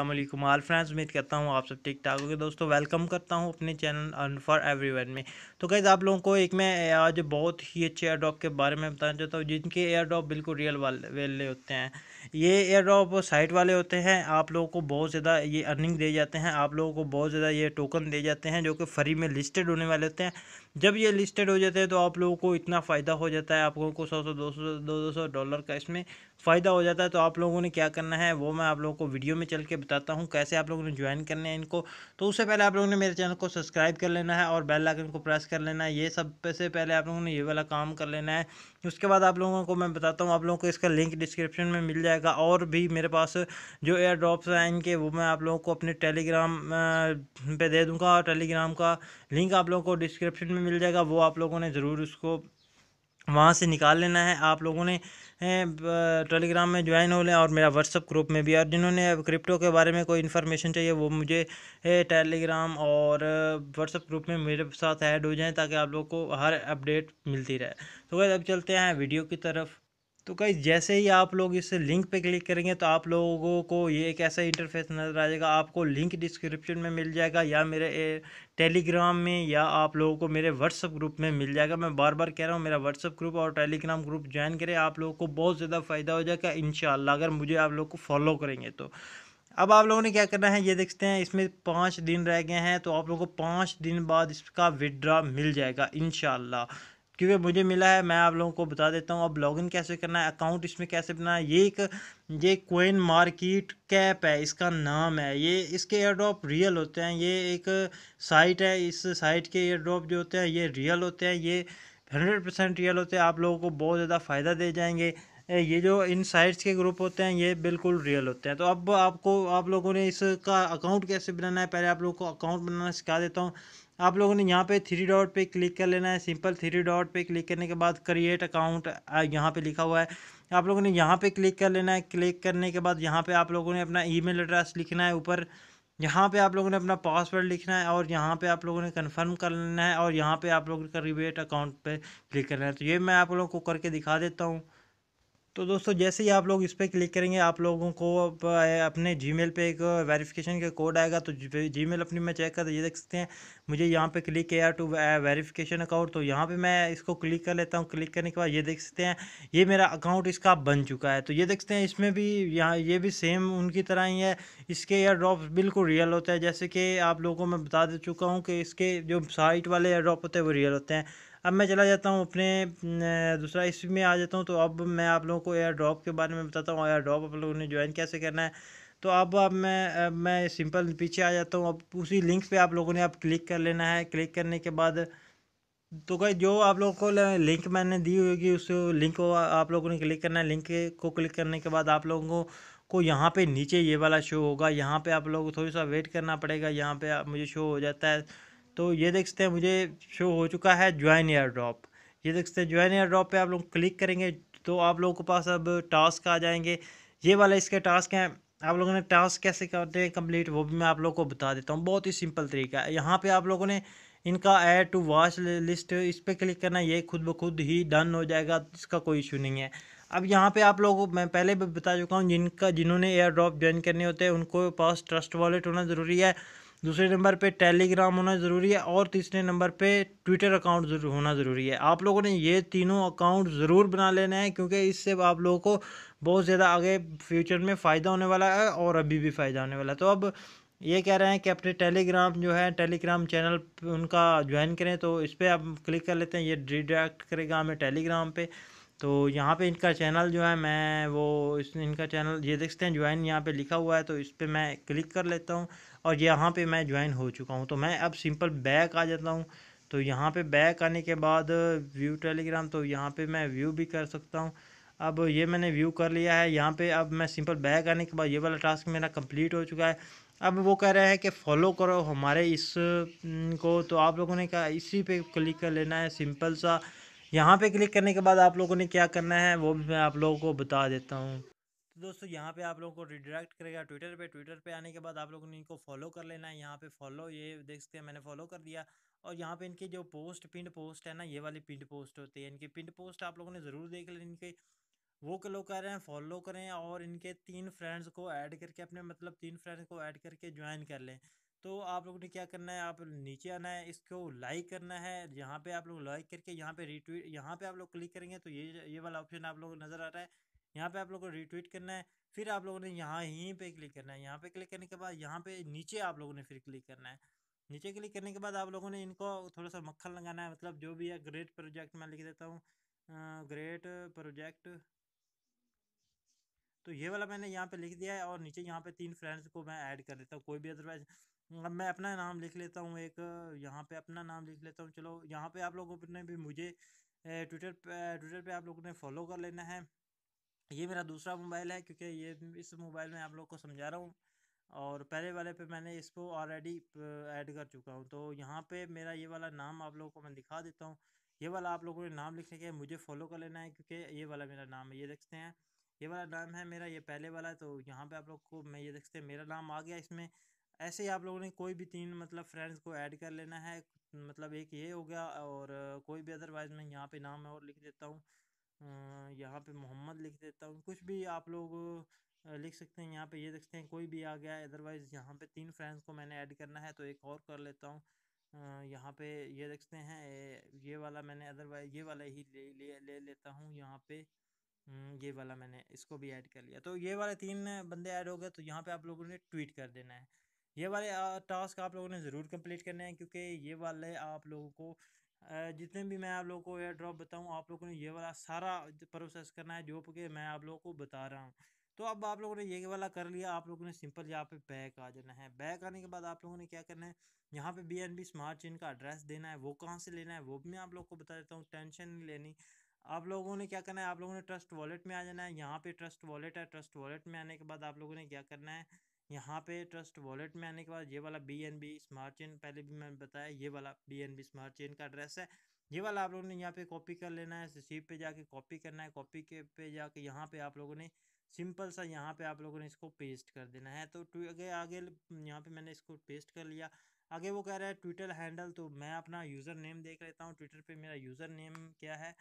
अल्लाम आल फ्रेंड्स उम्मीद करता हूँ आप सब ठीक ठाक होंगे दोस्तों वेलकम करता हूँ अपने चैनल अन फॉर वन में तो गैज़ आप लोगों को एक मैं आज बहुत ही अच्छे एयर ड्रॉप के बारे में बताना चाहता हूँ जिनके एयर ड्रॉप बिल्कुल रियल वाले होते हैं ये एयर ड्रॉप साइट वाले होते हैं आप लोगों को बहुत ज़्यादा ये अर्निंग दे जाते हैं आप लोगों को बहुत ज़्यादा ये टोकन दे जाते हैं जो कि फ्री में लिस्टेड होने वाले होते हैं जब ये लिस्टेड हो जाते हैं तो आप लोगों को इतना फ़ायदा हो जाता है आप लोगों को सौ सौ दो सौ दो सौ डॉलर का इसमें फ़ायदा हो जाता है तो आप लोगों ने क्या करना है वो मैं आप लोगों को वीडियो में चल के बताता हूँ कैसे आप लोगों ने ज्वाइन करने हैं इनको तो उससे पहले आप लोगों ने मेरे चैनल को सब्सक्राइब कर लेना है और बेल आइकन को प्रेस कर लेना है ये सब से पहले आप लोगों ने ये वाला काम कर लेना है उसके बाद आप लोगों को मैं बताता हूँ आप लोगों को इसका लिंक डिस्क्रिप्शन में मिल जाएगा और भी मेरे पास जो एयर ड्रॉप्स हैं इनके वो मैं आप लोगों को अपने टेलीग्राम पर दे दूँगा और टेलीग्राम का लिंक आप लोगों को डिस्क्रिप्शन में मिल जाएगा वो आप लोगों ने ज़रूर उसको वहाँ से निकाल लेना है आप लोगों ने टेलीग्राम में ज्वाइन हो लें और मेरा व्हाट्सअप ग्रुप में भी और जिन्होंने क्रिप्टो के बारे में कोई इन्फॉर्मेशन चाहिए वो मुझे टेलीग्राम और व्हाट्सअप ग्रुप में मेरे साथ ऐड हो जाएँ ताकि आप लोग को हर अपडेट मिलती रहे तो वह अब चलते हैं वीडियो की तरफ तो कई जैसे ही आप लोग इस लिंक पे क्लिक करेंगे तो आप लोगों को ये एक ऐसा इंटरफेस नज़र आ जाएगा आपको लिंक डिस्क्रिप्शन में मिल जाएगा या मेरे टेलीग्राम में या आप लोगों को मेरे व्हाट्सअप ग्रुप में मिल जाएगा मैं बार बार कह रहा हूँ मेरा व्हाट्सअप ग्रुप और टेलीग्राम ग्रुप ज्वाइन करें आप लोगों को बहुत ज़्यादा फ़ायदा हो जाएगा इन अगर मुझे आप लोग को फॉलो करेंगे तो अब आप लोगों ने क्या करना है ये देखते हैं इसमें पाँच दिन रह गए हैं तो आप लोगों को पाँच दिन बाद इसका विड्रा मिल जाएगा इन क्योंकि मुझे मिला है मैं आप लोगों को बता देता हूँ अब लॉगिन कैसे करना है अकाउंट इसमें कैसे बनाना है ये एक ये कोइन मार्केट कैप है इसका नाम है ये इसके एयर ड्रॉप रियल होते हैं ये एक साइट है इस साइट के एयर ड्रॉप जो होते हैं ये रियल होते हैं ये हंड्रेड परसेंट रियल होते हैं आप लोगों को बहुत ज़्यादा फ़ायदा दे जाएंगे ये जो इन साइट्स के ग्रुप होते हैं ये बिल्कुल रियल होते हैं तो अब आपको आप लोगों ने इसका अकाउंट कैसे बनाना है पहले आप लोगों को अकाउंट बनाना सिखा देता हूँ आप लोगों ने यहाँ पे थ्री डॉट पे क्लिक कर लेना है सिंपल थ्री डॉट पे क्लिक करने के बाद क्रिएट अकाउंट यहाँ पे लिखा हुआ है आप लोगों ने यहाँ पे क्लिक कर लेना है क्लिक करने के बाद यहाँ पे आप लोगों ने अपना ईमेल एड्रेस लिखना है ऊपर यहाँ पे आप लोगों ने अपना पासवर्ड लिखना है और यहाँ पे आप लोगों ने कंफर्म कर लेना है और यहाँ पे आप लोगों का रिबेट अकाउंट पे क्लिक करना है तो ये मैं आप लोगों को करके दिखा देता हूँ तो दोस्तों जैसे ही आप लोग इस पर क्लिक करेंगे आप लोगों को अपने मेल पर एक वेरिफिकेशन का कोड आएगा तो जी मेल अपनी मैं चेक कर ये देख सकते हैं मुझे यहाँ पे क्लिक किया टू वेरिफिकेशन अकाउंट तो यहाँ पे मैं इसको क्लिक कर लेता हूँ क्लिक करने के बाद ये देख सकते हैं ये मेरा अकाउंट इसका बन चुका है तो ये देख सकते हैं इसमें भी यहाँ ये भी सेम उनकी तरह ही है इसके एयर ड्रॉप बिल्कुल रियल होते हैं जैसे कि आप लोगों को मैं बता दे चुका हूँ कि इसके जो साइट वाले एयर ड्रॉप होते हैं वो रियल होते हैं अब मैं चला जाता हूँ अपने दूसरा इस में आ जाता हूँ तो अब मैं आप लोगों को एयर ड्रॉप के बारे में बताता हूँ एयर ड्रॉप आप लोगों ने ज्वाइन कैसे करना है तो अब अब मैं मैं सिंपल पीछे आ जाता हूँ अब उसी लिंक पे आप लोगों ने अब क्लिक कर लेना है क्लिक करने के बाद तो कहीं जो आप लोगों को लिंक मैंने दी होगी उस लिंक को आप लोगों ने क्लिक करना है लिंक को क्लिक करने के बाद आप लोगों को को यहाँ पे नीचे ये वाला शो होगा यहाँ पे आप लोगों को थोड़ा सा वेट करना पड़ेगा यहाँ पे मुझे शो हो जाता है तो ये देख सकते हैं मुझे शो हो चुका है ज्वाइन एयर ड्रॉप ये देख सकते हैं ज्वाइन एयर ड्रॉप पर आप लोग क्लिक करेंगे तो आप लोगों के पास अब टास्क आ जाएंगे ये वाला इसके टास्क हैं आप लोगों ने टास्क कैसे करते हैं कंप्लीट वो भी मैं आप लोगों को बता देता हूँ बहुत ही सिंपल तरीका है यहाँ पे आप लोगों ने इनका ऐड टू वॉच लिस्ट इस पर क्लिक करना ये खुद ब खुद ही डन हो जाएगा इसका कोई इशू नहीं है अब यहाँ पे आप लोगों को मैं पहले भी बता चुका हूँ जिनका जिन्होंने एयर ड्रॉप ज्वाइन करने होते हैं उनको पास ट्रस्ट वॉलेट होना ज़रूरी है दूसरे नंबर पे टेलीग्राम होना ज़रूरी है और तीसरे नंबर पे ट्विटर अकाउंट जरूर होना ज़रूरी है आप लोगों ने ये तीनों अकाउंट ज़रूर बना लेना है क्योंकि इससे आप लोगों को बहुत ज़्यादा आगे फ्यूचर में फ़ायदा होने वाला है और अभी भी फ़ायदा होने वाला है तो अब ये कह रहे हैं कि अपने टेलीग्राम जो है टेलीग्राम चैनल उनका ज्वाइन करें तो इस पर आप क्लिक कर लेते हैं ये रिडायरेक्ट करेगा हमें टेलीग्राम पर तो यहाँ पे इनका चैनल जो है मैं वो इस इनका चैनल ये देखते हैं ज्वाइन यहाँ पे लिखा हुआ है तो इस पर मैं क्लिक कर लेता हूँ और यहाँ पे मैं ज्वाइन हो चुका हूँ तो मैं अब सिंपल बैक आ जाता हूँ तो यहाँ पे बैक आने के बाद व्यू टेलीग्राम तो यहाँ पे मैं व्यू भी कर सकता हूँ अब ये मैंने व्यू कर लिया है यहाँ पे अब मैं सिंपल बैक आने के बाद ये वाला टास्क मेरा कंप्लीट हो चुका है अब वो कह रहे हैं कि फॉलो करो हमारे इस को तो आप लोगों ने कहा इसी पर क्लिक कर लेना है सिंपल सा यहाँ पर क्लिक करने के बाद आप लोगों ने क्या करना है वो भी मैं आप लोगों को बता देता हूँ तो दोस्तों यहाँ पे आप लोगों को रिडायरेक्ट करेगा ट्विटर पे ट्विटर पे आने के बाद आप लोगों ने इनको फॉलो कर लेना है यहाँ पे फॉलो ये देख सकते हैं मैंने फॉलो कर दिया और यहाँ पे इनकी जो पोस्ट पिंड पोस्ट है ना ये वाली पिंड पोस्ट होती है इनकी पिंड पोस्ट आप लोगों ने ज़रूर देख लें इनके वो के लोग रहे हैं फॉलो करें और इनके तीन फ्रेंड्स को ऐड करके अपने मतलब तीन फ्रेंड्स को ऐड करके ज्वाइन कर लें तो आप लोगों ने क्या करना है आप नीचे आना है इसको लाइक करना है यहाँ पे आप लोग लाइक करके यहाँ पे रिट्वीट यहाँ पे आप लोग क्लिक करेंगे तो ये ये वाला ऑप्शन आप लोग नज़र आ रहा है यहाँ पे आप लोगों को रीट्वीट करना है फिर आप लोगों ने यहाँ ही पे क्लिक करना है यहाँ पे क्लिक करने के बाद यहाँ पे नीचे आप लोगों ने फिर क्लिक करना है नीचे क्लिक करने के बाद आप लोगों ने इनको थोड़ा सा मक्खन लगाना है मतलब जो भी है ग्रेट प्रोजेक्ट मैं लिख देता हूँ ग्रेट प्रोजेक्ट तो ये वाला मैंने यहाँ पे लिख दिया है और नीचे यहाँ पे तीन फ्रेंड्स को मैं ऐड कर देता हूँ कोई भी अदरवाइज अब मैं अपना नाम लिख लेता हूँ एक यहाँ पे अपना नाम लिख लेता हूँ चलो यहाँ पे आप लोगों ने भी मुझे ट्विटर पे ट्विटर पे आप लोगों ने फॉलो कर लेना है ये मेरा दूसरा मोबाइल है क्योंकि ये इस मोबाइल में आप लोग को समझा रहा हूँ और पहले वाले पे मैंने इसको ऑलरेडी ऐड कर चुका हूँ तो यहाँ पे मेरा ये वाला नाम आप लोगों को मैं दिखा देता हूँ ये वाला आप लोगों ने नाम लिखने के मुझे फॉलो कर लेना है क्योंकि ये वाला मेरा नाम है ये देखते हैं ये वाला नाम है मेरा ये पहले वाला है तो यहाँ पे आप लोग को मैं ये देखते हैं मेरा नाम आ गया इसमें ऐसे ही आप लोगों ने कोई भी तीन मतलब फ्रेंड्स को ऐड कर लेना है मतलब एक ये हो गया और कोई भी अदरवाइज मैं यहाँ पर नाम और लिख देता हूँ यहाँ पे मोहम्मद लिख देता हूँ कुछ भी आप लोग लिख सकते हैं यहाँ पे ये देखते हैं कोई भी आ गया अदरवाइज़ यहाँ पे तीन फ्रेंड्स को मैंने ऐड करना है तो एक और कर लेता हूँ यहाँ पे ये देखते हैं ये वाला मैंने अदरवाइज ये वाला ही ले ले, ले लेता हूँ यहाँ पे हम्म, ये वाला मैंने इसको भी ऐड कर लिया तो ये वाले तीन बंदे ऐड हो गए तो यहाँ पे आप लोगों ने ट्वीट कर देना है ये वाले टास्क आप लोगों ने ज़रूर कंप्लीट करने हैं क्योंकि ये वाले आप लोगों को जितने भी मैं आप लोगों को एयर ड्रॉप बताऊँ आप लोगों ने ये वाला सारा प्रोसेस करना है जो कि मैं आप लोगों को बता रहा हूँ तो अब आप लोगों ने ये वाला कर लिया आप लोगों ने सिंपल यहाँ पे बैक आ जाना है बैक आने के बाद आप लोगों ने क्या करना है यहाँ पे B N B smart chain का एड्रेस देना है वो कहाँ से लेना है वो भी मैं आप लोग को बता देता हूँ टेंशन नहीं लेनी आप लोगों ने क्या करना है आप लोगों ने ट्रस्ट वॉलेट में आ जाना है यहाँ पे ट्रस्ट वॉलेट है ट्रस्ट वॉलेट में आने के बाद आप लोगों ने क्या करना है यहाँ पे ट्रस्ट वॉलेट में आने के बाद ये वाला B N B smart chain पहले भी मैंने बताया ये वाला B N B smart chain का एड्रेस है ये वाला आप लोगों ने यहाँ पे कॉपी कर लेना है सीप पे जाके कॉपी करना है कॉपी के पे जाके यहाँ पे आप लोगों ने सिंपल सा यहाँ पे आप लोगों ने इसको पेस्ट कर देना है तो आगे आगे यहाँ पे मैंने इसको पेस्ट कर लिया आगे वो कह रहा है ट्विटर हैंडल तो मैं अपना यूज़र नेम देख लेता हूँ ट्विटर पे मेरा यूज़र नेम क्या है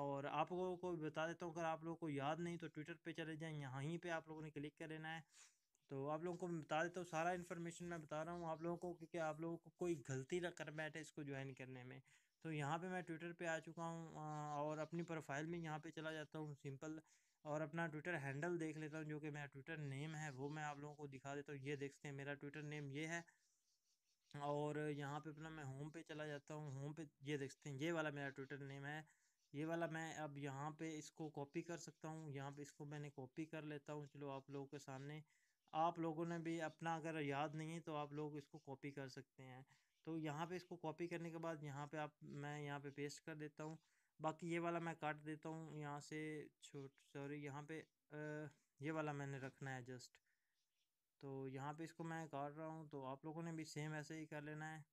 और आप लोगों को बता देता हूँ अगर आप लोगों को याद नहीं तो ट्विटर पे चले जाएँ ही पे आप लोगों ने क्लिक कर लेना है तो आप लोगों को मैं बता देता हूँ सारा इन्फॉर्मेशन मैं बता रहा हूँ आप लोगों को क्योंकि आप लोगों को कोई गलती ना कर बैठे इसको ज्वाइन करने में तो यहाँ पे मैं ट्विटर पे आ चुका हूँ और अपनी प्रोफाइल में यहाँ पे चला जाता हूँ सिंपल और अपना ट्विटर हैंडल देख लेता हूँ जो कि मेरा ट्विटर नेम है वो मैं आप लोगों को दिखा देता हूँ ये देखते हैं मेरा ट्विटर नेम ये है और यहाँ पर अपना मैं होम पे चला जाता हूँ होम पे ये देखते हैं ये वाला मेरा ट्विटर नेम है ये वाला मैं अब यहाँ पे इसको कॉपी कर सकता हूँ यहाँ पे इसको मैंने कॉपी कर लेता हूँ चलो आप लोगों के सामने आप लोगों ने भी अपना अगर याद नहीं है तो आप लोग इसको कॉपी कर सकते हैं तो यहाँ पे इसको कॉपी करने के बाद यहाँ पे आप मैं यहाँ पे पेस्ट कर देता हूँ बाकी ये वाला मैं काट देता हूँ यहाँ से छोट सॉरी यहाँ पे आ, ये वाला मैंने रखना है जस्ट तो यहाँ पे इसको मैं काट रहा हूँ तो आप लोगों ने भी सेम ऐसे ही कर लेना है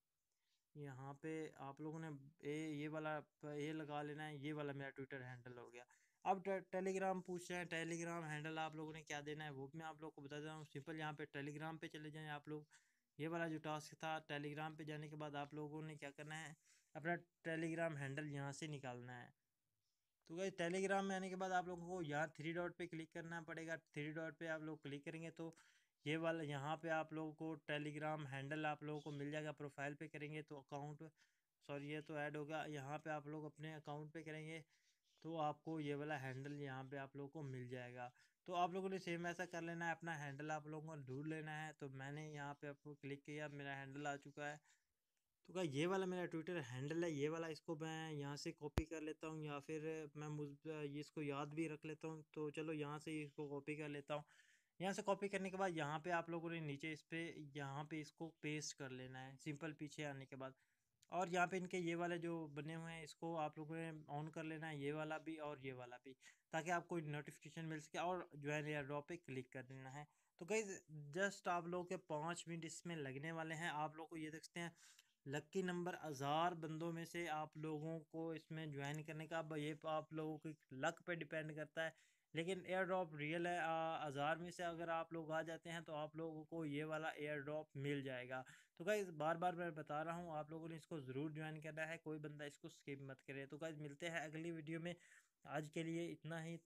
यहाँ पे आप लोगों ने ए ये वाला ए लगा लेना है ये वाला मेरा ट्विटर हैंडल हो गया अब टेलीग्राम पूछ रहे हैं टेलीग्राम हैंडल आप लोगों ने क्या देना है वो भी मैं आप लोग को बता दे रहा हूँ सिंपल यहाँ पे टेलीग्राम पे चले जाएँ आप लोग ये वाला जो टास्क था टेलीग्राम पे जाने के बाद आप लोगों ने क्या करना है अपना टेलीग्राम हैंडल यहाँ से निकालना है तो गई टेलीग्राम में आने के बाद आप लोगों को यहाँ थ्री डॉट पर क्लिक करना पड़ेगा थ्री डॉट पर आप लोग क्लिक करेंगे तो ये वाला यहाँ पर आप लोगों को टेलीग्राम हैंडल आप लोगों को मिल जाएगा प्रोफाइल पर करेंगे तो अकाउंट सॉरी ये तो ऐड होगा यहाँ पर आप लोग अपने अकाउंट पर करेंगे तो आपको ये वाला हैंडल यहाँ पे आप लोगों को मिल जाएगा तो आप लोगों ने सेम ऐसा कर लेना है अपना हैंडल आप लोगों को ढूंढ लेना है तो मैंने यहाँ पे आपको क्लिक किया मेरा हैंडल आ चुका है तो क्या ये वाला मेरा ट्विटर हैंडल है ये वाला इसको मैं यहाँ से कॉपी कर लेता हूँ या फिर मैं मुझ इसको याद भी रख लेता हूँ तो चलो यहाँ से इसको कॉपी कर लेता हूँ यहाँ से कॉपी करने के बाद यहाँ पे आप लोगों ने नीचे इस पर यहाँ पे इसको पेस्ट कर लेना है सिंपल पीछे आने के बाद और यहाँ पे इनके ये वाले जो बने हुए हैं इसको आप लोगों ने ऑन कर लेना है ये वाला भी और ये वाला भी ताकि आपको नोटिफिकेशन मिल सके और जो है एयर ड्रॉप पे क्लिक कर देना है तो गई जस्ट आप लोगों के पाँच मिनट इसमें लगने वाले हैं आप लोग को ये देखते हैं लक्की नंबर हज़ार बंदों में से आप लोगों को इसमें ज्वाइन करने का अब ये आप लोगों की लक पे डिपेंड करता है लेकिन एयर ड्रॉप रियल है हज़ार में से अगर आप लोग आ जाते हैं तो आप लोगों को ये वाला एयर ड्रॉप मिल जाएगा तो गाइज़ बार बार मैं बता रहा हूँ आप लोगों ने इसको ज़रूर ज्वाइन करना है कोई बंदा इसको स्किप मत करे तो गाइज़ मिलते हैं अगली वीडियो में आज के लिए इतना ही